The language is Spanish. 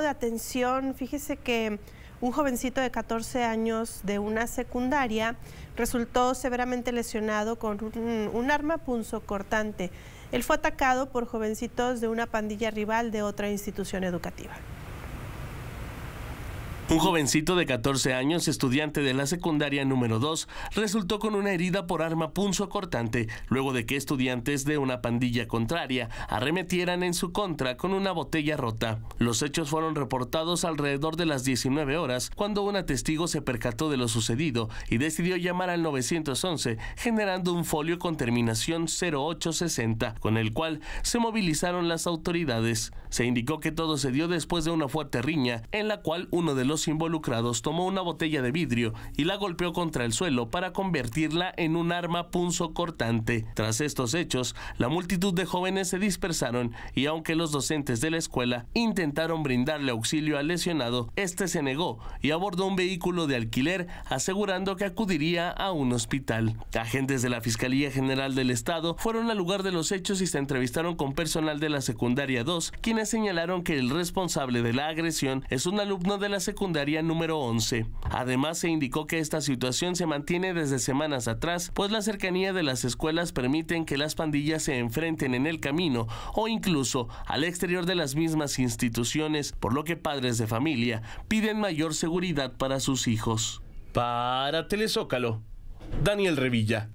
de atención, fíjese que un jovencito de 14 años de una secundaria resultó severamente lesionado con un, un arma punzocortante. Él fue atacado por jovencitos de una pandilla rival de otra institución educativa. Un jovencito de 14 años, estudiante de la secundaria número 2, resultó con una herida por arma punzo cortante luego de que estudiantes de una pandilla contraria arremetieran en su contra con una botella rota. Los hechos fueron reportados alrededor de las 19 horas cuando un testigo se percató de lo sucedido y decidió llamar al 911 generando un folio con terminación 0860 con el cual se movilizaron las autoridades. Se indicó que todo se dio después de una fuerte riña en la cual uno de los involucrados tomó una botella de vidrio y la golpeó contra el suelo para convertirla en un arma punzo cortante. Tras estos hechos, la multitud de jóvenes se dispersaron y aunque los docentes de la escuela intentaron brindarle auxilio al lesionado, este se negó y abordó un vehículo de alquiler asegurando que acudiría a un hospital. Agentes de la Fiscalía General del Estado fueron al lugar de los hechos y se entrevistaron con personal de la secundaria 2, quienes señalaron que el responsable de la agresión es un alumno de la secundaria número 11. Además, se indicó que esta situación se mantiene desde semanas atrás, pues la cercanía de las escuelas permiten que las pandillas se enfrenten en el camino o incluso al exterior de las mismas instituciones, por lo que padres de familia piden mayor seguridad para sus hijos. Para Telezócalo, Daniel Revilla.